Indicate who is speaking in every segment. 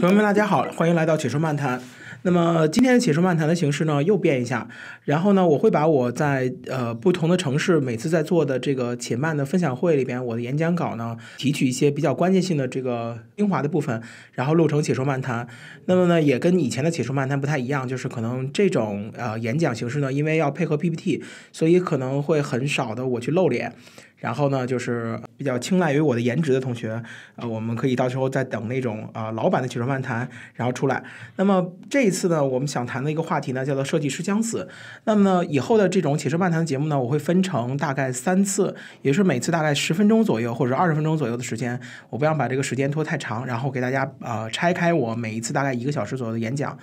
Speaker 1: 朋友们，大家好，欢迎来到解说漫谈。那么今天的解说漫谈的形式呢，又变一下。然后呢，我会把我在呃不同的城市每次在做的这个且慢”的分享会里边，我的演讲稿呢，提取一些比较关键性的这个精华的部分，然后录成解说漫谈。那么呢，也跟以前的解说漫谈不太一样，就是可能这种呃演讲形式呢，因为要配合 PPT，所以可能会很少的我去露脸。然后呢，就是比较青睐于我的颜值的同学，呃，我们可以到时候再等那种啊老版的汽车漫谈，然后出来。那么这一次呢，我们想谈的一个话题呢，叫做设计师将死。那么以后的这种汽车漫谈的节目呢，我会分成大概三次，也是每次大概十分钟左右或者二十分钟左右的时间，我不想把这个时间拖太长，然后给大家呃拆开我每一次大概一个小时左右的演讲。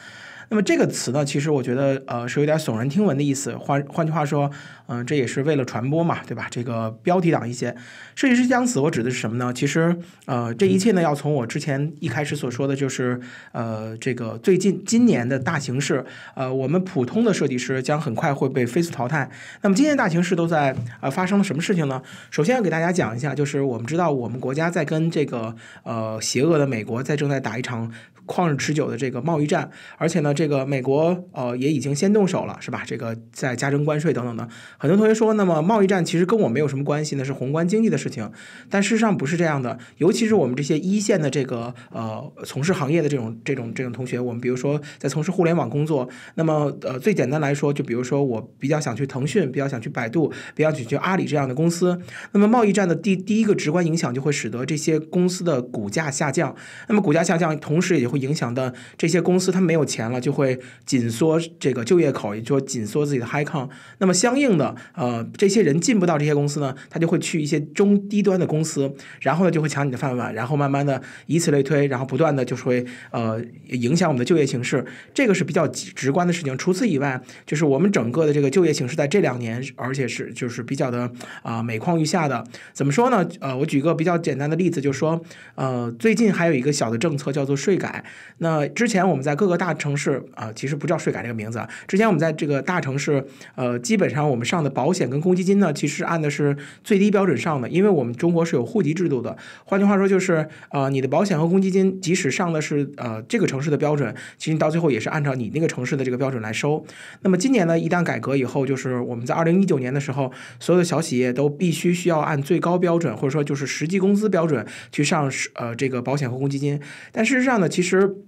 Speaker 1: 那么这个词呢，其实我觉得，呃，是有点耸人听闻的意思。换换句话说，嗯，这也是为了传播嘛，对吧？这个标题党一些，设计师将死，我指的是什么呢？其实，呃，这一切呢，要从我之前一开始所说的就是，呃，这个最近今年的大形势，呃，我们普通的设计师将很快会被飞速淘汰。那么，今年大形势都在呃发生了什么事情呢？首先要给大家讲一下，就是我们知道，我们国家在跟这个呃邪恶的美国在正在打一场旷日持久的这个贸易战，而且呢。这个美国呃也已经先动手了，是吧？这个在加征关税等等的。很多同学说，那么贸易战其实跟我没有什么关系呢，是宏观经济的事情。但事实上不是这样的，尤其是我们这些一线的这个呃从事行业的这种这种这种同学，我们比如说在从事互联网工作，那么呃最简单来说，就比如说我比较想去腾讯，比较想去百度，比较想去阿里这样的公司。那么贸易战的第第一个直观影响就会使得这些公司的股价下降。那么股价下降，同时也会影响到这些公司，它没有钱了。就会紧缩这个就业口，也就紧缩自己的 high count。那么相应的，呃，这些人进不到这些公司呢，他就会去一些中低端的公司，然后呢就会抢你的饭碗，然后慢慢的以此类推，然后不断的就会呃影响我们的就业形势。这个是比较直观的事情。除此以外，就是我们整个的这个就业形势在这两年，而且是就是比较的啊每况愈下的。怎么说呢？呃，我举个比较简单的例子，就说呃最近还有一个小的政策叫做税改。那之前我们在各个大城市。啊，其实不叫税改这个名字啊。之前我们在这个大城市，呃，基本上我们上的保险跟公积金呢，其实按的是最低标准上的，因为我们中国是有户籍制度的。换句话说，就是啊，你的保险和公积金即使上的是呃这个城市的标准，其实到最后也是按照你那个城市的这个标准来收。那么今年呢，一旦改革以后，就是我们在二零一九年的时候，所有的小企业都必须需要按最高标准，或者说就是实际工资标准去上呃这个保险和公积金。但事实上呢，其实。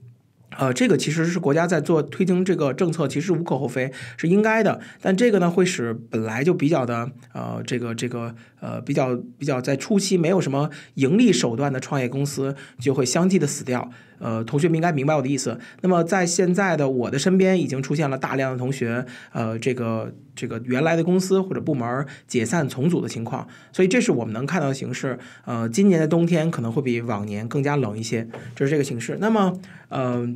Speaker 1: 呃，这个其实是国家在做推行这个政策，其实无可厚非，是应该的。但这个呢，会使本来就比较的呃，这个这个呃，比较比较在初期没有什么盈利手段的创业公司，就会相继的死掉。呃，同学们应该明白我的意思。那么，在现在的我的身边，已经出现了大量的同学，呃，这个这个原来的公司或者部门解散重组的情况，所以这是我们能看到的形式。呃，今年的冬天可能会比往年更加冷一些，这是这个形式。那么，呃，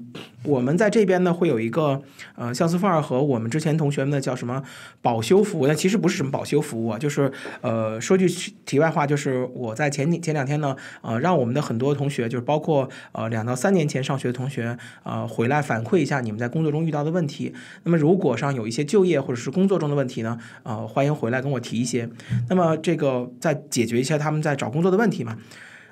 Speaker 1: 我们在这边呢，会有一个呃，像素范儿和我们之前同学们的叫什么保修服务，但其实不是什么保修服务啊，就是呃，说句题外话，就是我在前几前两天呢，呃，让我们的很多同学，就是包括呃，两到三。年前上学的同学，呃，回来反馈一下你们在工作中遇到的问题。那么，如果上有一些就业或者是工作中的问题呢，呃，欢迎回来跟我提一些。那么，这个再解决一下他们在找工作的问题嘛。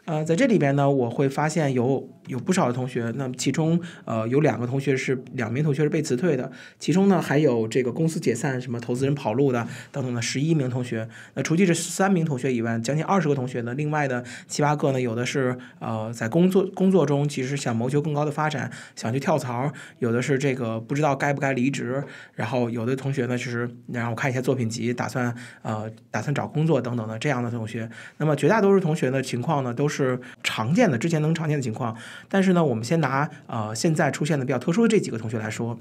Speaker 1: 呃，在这里边呢，我会发现有有不少的同学，那其中呃有两个同学是两名同学是被辞退的，其中呢还有这个公司解散、什么投资人跑路的等等的十一名同学。那除去这十三名同学以外，将近二十个同学呢，另外的七八个呢，有的是呃在工作工作中其实想谋求更高的发展，想去跳槽，有的是这个不知道该不该离职，然后有的同学呢，其实然后我看一下作品集，打算呃打算找工作等等的这样的同学。那么绝大多数同学的情况呢，都是。是常见的，之前能常见的情况。但是呢，我们先拿呃现在出现的比较特殊的这几个同学来说。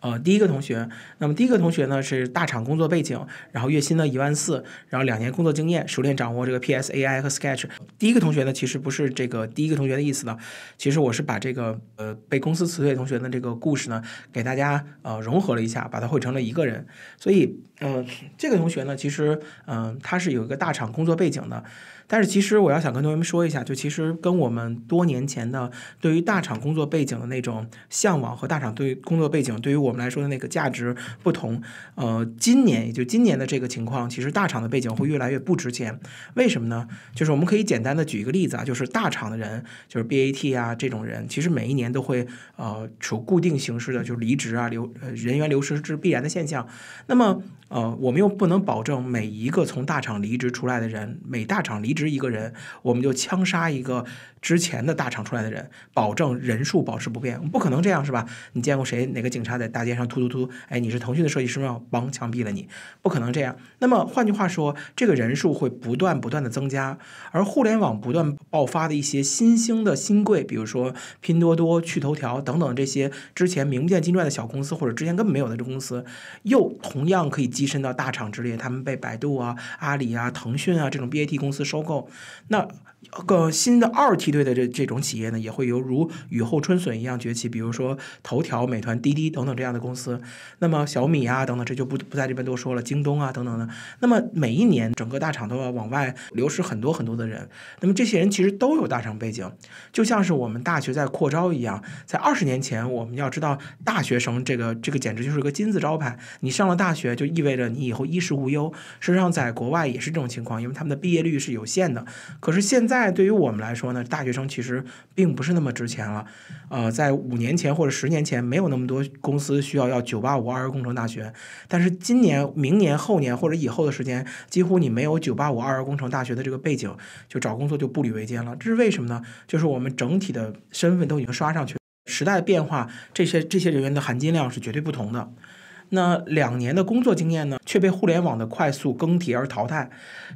Speaker 1: 呃，第一个同学，那么第一个同学呢是大厂工作背景，然后月薪呢一万四，然后两年工作经验，熟练掌握这个 PS、AI 和 Sketch。第一个同学呢，其实不是这个第一个同学的意思的，其实我是把这个呃被公司辞退同学的这个故事呢给大家呃融合了一下，把它汇成了一个人。所以呃这个同学呢，其实嗯他是有一个大厂工作背景的。但是其实我要想跟同学们说一下，就其实跟我们多年前的对于大厂工作背景的那种向往和大厂对工作背景对于我们来说的那个价值不同。呃，今年也就今年的这个情况，其实大厂的背景会越来越不值钱。为什么呢？就是我们可以简单的举一个例子啊，就是大厂的人，就是 B A T 啊这种人，其实每一年都会呃处固定形式的，就是离职啊流人员流失是必然的现象。那么呃，我们又不能保证每一个从大厂离职出来的人，每大厂离职。值一个人，我们就枪杀一个之前的大厂出来的人，保证人数保持不变。我们不可能这样，是吧？你见过谁哪个警察在大街上突突突？哎，你是腾讯的设计师，吗？帮枪毙了你？不可能这样。那么换句话说，这个人数会不断不断的增加，而互联网不断爆发的一些新兴的新贵，比如说拼多多、趣头条等等这些之前名不见经传的小公司，或者之前根本没有的这公司，又同样可以跻身到大厂之列。他们被百度啊、阿里啊、腾讯啊这种 BAT 公司收购。够，那。个新的二梯队的这这种企业呢，也会犹如雨后春笋一样崛起，比如说头条、美团、滴滴等等这样的公司。那么小米啊等等，这就不不在这边多说了。京东啊等等的。那么每一年，整个大厂都要往外流失很多很多的人。那么这些人其实都有大厂背景，就像是我们大学在扩招一样。在二十年前，我们要知道大学生这个这个简直就是个金字招牌。你上了大学，就意味着你以后衣食无忧。事实上，在国外也是这种情况，因为他们的毕业率是有限的。可是现在对于我们来说呢，大学生其实并不是那么值钱了。呃，在五年前或者十年前，没有那么多公司需要要九八五、二幺工程大学。但是今年、明年、后年或者以后的时间，几乎你没有九八五、二幺工程大学的这个背景，就找工作就步履维艰了。这是为什么呢？就是我们整体的身份都已经刷上去，时代变化，这些这些人员的含金量是绝对不同的。那两年的工作经验呢，却被互联网的快速更迭而淘汰，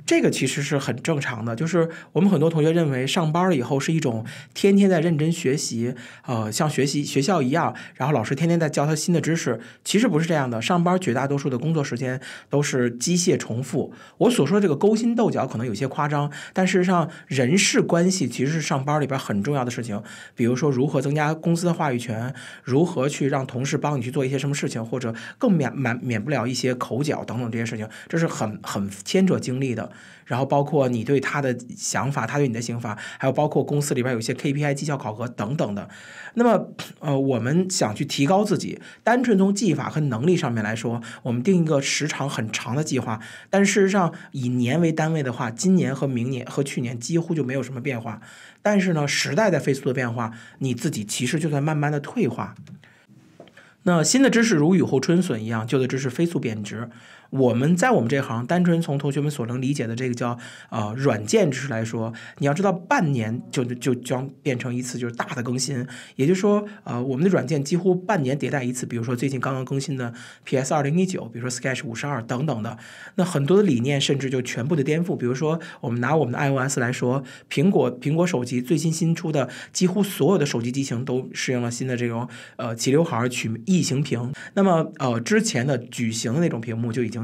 Speaker 1: 这个其实是很正常的。就是我们很多同学认为上班了以后是一种天天在认真学习，呃，像学习学校一样，然后老师天天在教他新的知识。其实不是这样的，上班绝大多数的工作时间都是机械重复。我所说的这个勾心斗角可能有些夸张，但事实上人事关系其实是上班里边很重要的事情。比如说如何增加公司的话语权，如何去让同事帮你去做一些什么事情，或者。更免免免不了一些口角等等这些事情，这是很很牵扯精力的。然后包括你对他的想法，他对你的想法，还有包括公司里边有一些 KPI 绩效考核等等的。那么，呃，我们想去提高自己，单纯从技法和能力上面来说，我们定一个时长很长的计划。但事实上，以年为单位的话，今年和明年和去年几乎就没有什么变化。但是呢，时代在飞速的变化，你自己其实就在慢慢的退化。那新的知识如雨后春笋一样，旧的知识飞速贬值。我们在我们这行，单纯从同学们所能理解的这个叫呃软件知识来说，你要知道，半年就就将变成一次就是大的更新。也就是说，呃，我们的软件几乎半年迭代一次。比如说最近刚刚更新的 P S 二零一九，比如说 Sketch 五十二等等的，那很多的理念甚至就全部的颠覆。比如说我们拿我们的 I O S 来说，苹果苹果手机最新新出的，几乎所有的手机机型都适应了新的这种呃齐刘海曲异形屏。那么呃之前的矩形的那种屏幕就已经。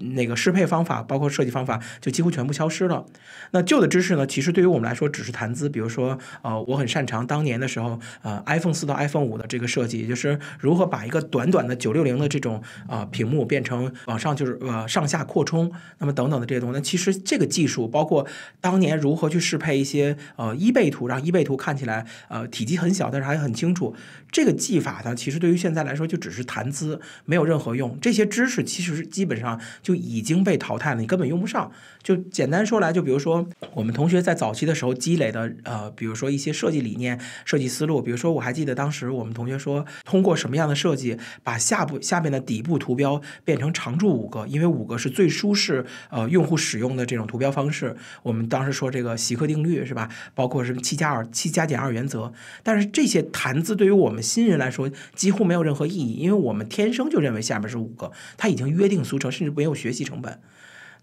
Speaker 1: 那个适配方法，包括设计方法，就几乎全部消失了。那旧的知识呢？其实对于我们来说只是谈资。比如说，呃，我很擅长当年的时候，呃，iPhone 四到 iPhone 五的这个设计，也就是如何把一个短短的九六零的这种啊屏幕变成往上就是呃上下扩充，那么等等的这些东西。那其实这个技术，包括当年如何去适配一些呃一倍图，让一倍图看起来呃体积很小，但是还很清楚。这个技法呢，其实对于现在来说就只是谈资，没有任何用。这些知识其实基本上。就已经被淘汰了，你根本用不上。就简单说来，就比如说我们同学在早期的时候积累的，呃，比如说一些设计理念、设计思路。比如说我还记得当时我们同学说，通过什么样的设计把下部下面的底部图标变成常驻五个，因为五个是最舒适呃用户使用的这种图标方式。我们当时说这个习客定律是吧？包括什么七加二、七加减二原则。但是这些谈资对于我们新人来说几乎没有任何意义，因为我们天生就认为下面是五个，他已经约定俗成，甚至没有。学习成本，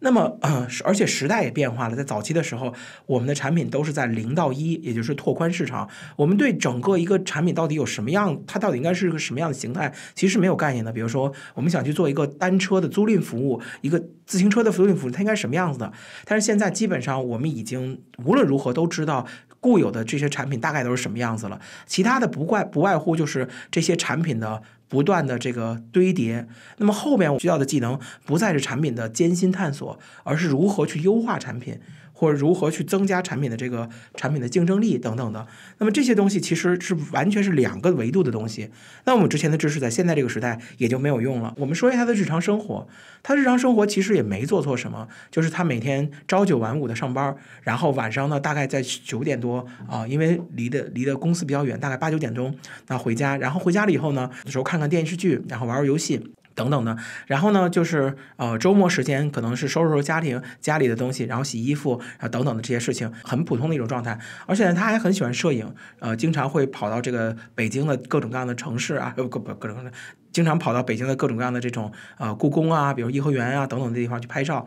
Speaker 1: 那么而且时代也变化了。在早期的时候，我们的产品都是在零到一，也就是拓宽市场。我们对整个一个产品到底有什么样，它到底应该是个什么样的形态，其实是没有概念的。比如说，我们想去做一个单车的租赁服务，一个自行车的租赁服务，它应该什么样子的？但是现在基本上，我们已经无论如何都知道固有的这些产品大概都是什么样子了。其他的不怪不外乎就是这些产品的。不断的这个堆叠，那么后面我需要的技能不再是产品的艰辛探索，而是如何去优化产品。或者如何去增加产品的这个产品的竞争力等等的，那么这些东西其实是完全是两个维度的东西。那我们之前的知识在现在这个时代也就没有用了。我们说一下他的日常生活，他日常生活其实也没做错什么，就是他每天朝九晚五的上班，然后晚上呢大概在九点多啊，因为离的离的公司比较远，大概八九点钟那回家，然后回家了以后呢，有时候看看电视剧，然后玩玩游戏。等等的，然后呢，就是呃，周末时间可能是收拾收拾家庭家里的东西，然后洗衣服啊等等的这些事情，很普通的一种状态。而且他还很喜欢摄影，呃，经常会跑到这个北京的各种各样的城市啊，各不各种各样的，经常跑到北京的各种各样的这种呃故宫啊，比如颐和园啊等等的地方去拍照。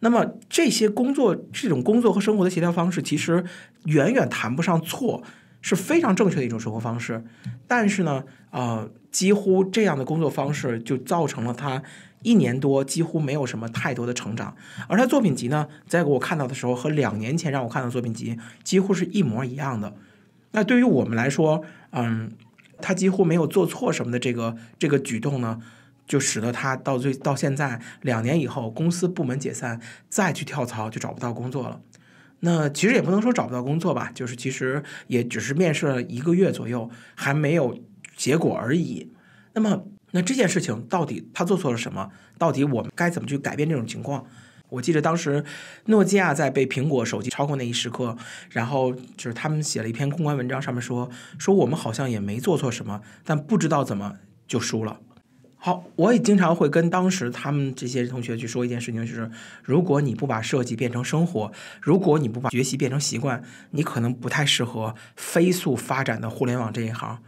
Speaker 1: 那么这些工作，这种工作和生活的协调方式，其实远远谈不上错，是非常正确的一种生活方式。但是呢，啊。几乎这样的工作方式就造成了他一年多几乎没有什么太多的成长，而他作品集呢，在我看到的时候和两年前让我看到作品集几乎是一模一样的。那对于我们来说，嗯，他几乎没有做错什么的这个这个举动呢，就使得他到最到现在两年以后，公司部门解散再去跳槽就找不到工作了。那其实也不能说找不到工作吧，就是其实也只是面试了一个月左右，还没有。结果而已。那么，那这件事情到底他做错了什么？到底我们该怎么去改变这种情况？我记得当时，诺基亚在被苹果手机超过那一时刻，然后就是他们写了一篇公关文章，上面说说我们好像也没做错什么，但不知道怎么就输了。好，我也经常会跟当时他们这些同学去说一件事情，就是如果你不把设计变成生活，如果你不把学习变成习惯，你可能不太适合飞速发展的互联网这一行。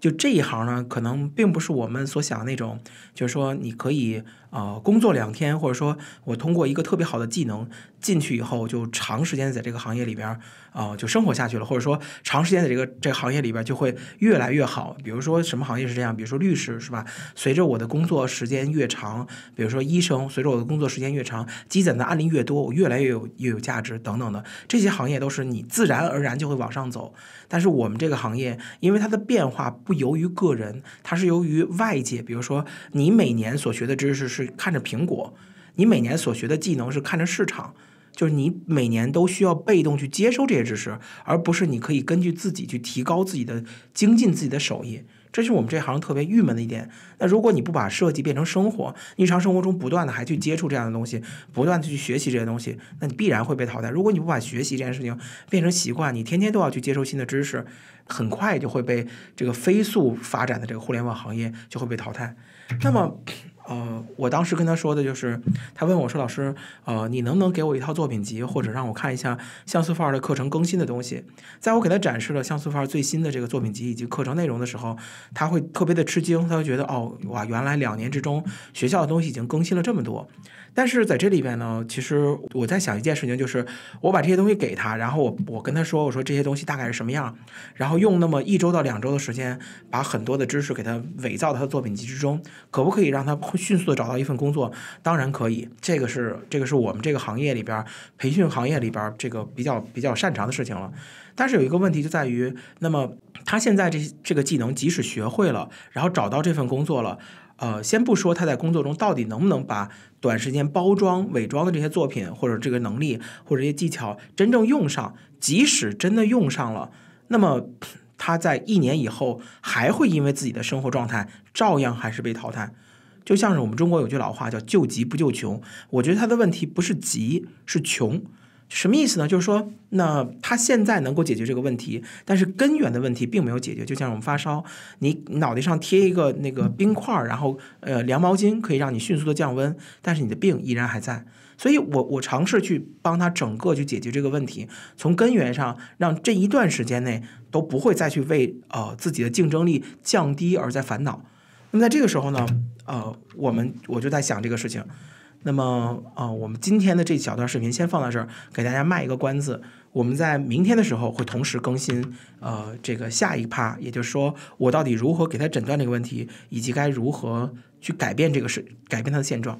Speaker 1: 就这一行呢，可能并不是我们所想那种，就是说你可以。啊，工作两天，或者说我通过一个特别好的技能进去以后，就长时间在这个行业里边儿啊，就生活下去了，或者说长时间在这个这个行业里边儿就会越来越好。比如说什么行业是这样？比如说律师是吧？随着我的工作时间越长，比如说医生，随着我的工作时间越长，积攒的案例越多，我越来越有越有价值等等的这些行业都是你自然而然就会往上走。但是我们这个行业，因为它的变化不由于个人，它是由于外界。比如说你每年所学的知识是。看着苹果，你每年所学的技能是看着市场，就是你每年都需要被动去接收这些知识，而不是你可以根据自己去提高自己的精进自己的手艺。这是我们这行特别郁闷的一点。那如果你不把设计变成生活，日常生活中不断的还去接触这样的东西，不断的去学习这些东西，那你必然会被淘汰。如果你不把学习这件事情变成习惯，你天天都要去接受新的知识，很快就会被这个飞速发展的这个互联网行业就会被淘汰。那么。呃，我当时跟他说的就是，他问我说：“老师，呃，你能不能给我一套作品集，或者让我看一下像素范儿的课程更新的东西？”在我给他展示了像素范儿最新的这个作品集以及课程内容的时候，他会特别的吃惊，他会觉得：“哦，哇，原来两年之中学校的东西已经更新了这么多。”但是在这里边呢，其实我在想一件事情，就是我把这些东西给他，然后我我跟他说：“我说这些东西大概是什么样？”然后用那么一周到两周的时间，把很多的知识给他伪造他的作品集之中，可不可以让他？迅速的找到一份工作，当然可以，这个是这个是我们这个行业里边培训行业里边这个比较比较擅长的事情了。但是有一个问题就在于，那么他现在这这个技能即使学会了，然后找到这份工作了，呃，先不说他在工作中到底能不能把短时间包装伪装的这些作品或者这个能力或者这些技巧真正用上，即使真的用上了，那么他在一年以后还会因为自己的生活状态，照样还是被淘汰。就像是我们中国有句老话叫“救急不救穷”，我觉得他的问题不是急，是穷。什么意思呢？就是说，那他现在能够解决这个问题，但是根源的问题并没有解决。就像我们发烧，你脑袋上贴一个那个冰块儿，然后呃凉毛巾可以让你迅速的降温，但是你的病依然还在。所以我我尝试去帮他整个去解决这个问题，从根源上让这一段时间内都不会再去为呃自己的竞争力降低而在烦恼。那么在这个时候呢，呃，我们我就在想这个事情。那么，呃，我们今天的这小段视频先放到这儿，给大家卖一个关子。我们在明天的时候会同时更新，呃，这个下一趴，也就是说，我到底如何给他诊断这个问题，以及该如何去改变这个事，改变他的现状。